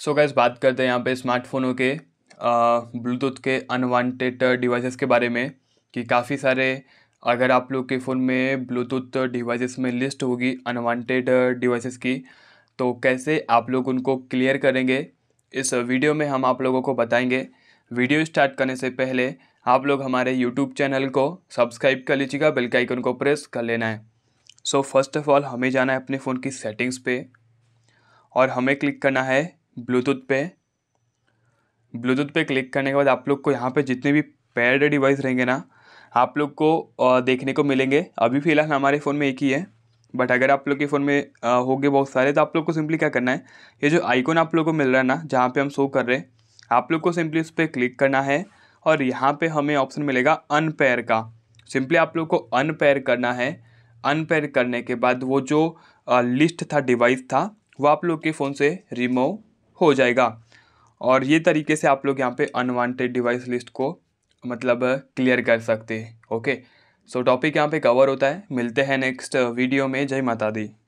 सो gas बात करते हैं यहाँ पे स्मार्टफोनों के ब्लूटूथ के अनवांटेड डिवाइसेस के बारे में कि काफ़ी सारे अगर आप लोग के फ़ोन में ब्लूटूथ डिवाइसेस में लिस्ट होगी अनवांटेड डिवाइसेस की तो कैसे आप लोग उनको क्लियर करेंगे इस वीडियो में हम आप लोगों को बताएंगे वीडियो स्टार्ट करने से पहले आप लोग हमारे यूट्यूब चैनल को सब्सक्राइब कर लीजिएगा बेल के आइकन को प्रेस कर लेना है सो फर्स्ट ऑफ ऑल हमें जाना है अपने फ़ोन की सेटिंग्स पे और हमें क्लिक करना है ब्लूटूथ पे ब्लूटूथ पे क्लिक करने के बाद आप लोग को यहाँ पे जितने भी पेड डिवाइस रहेंगे ना आप लोग को देखने को मिलेंगे अभी फ़िलहाल हमारे फ़ोन में एक ही है बट अगर आप लोग के फ़ोन में होंगे बहुत सारे तो आप लोग को सिंपली क्या करना है ये जो आइकॉन आप लोग को मिल रहा है ना जहाँ पे हम शो कर रहे हैं आप लोग को सिंपली उस पर क्लिक करना है और यहाँ पे हमें ऑप्शन मिलेगा अनपेयर का सिंपली आप लोग को अनपेयर करना है अनपेयर करने के बाद वो जो लिस्ट था डिवाइस था वो आप लोग के फ़ोन से रिमूव हो जाएगा और ये तरीके से आप लोग यहाँ पे अनवांटेड डिवाइस लिस्ट को मतलब क्लियर कर सकते हैं ओके सो टॉपिक यहाँ पे कवर होता है मिलते हैं नेक्स्ट वीडियो में जय माता दी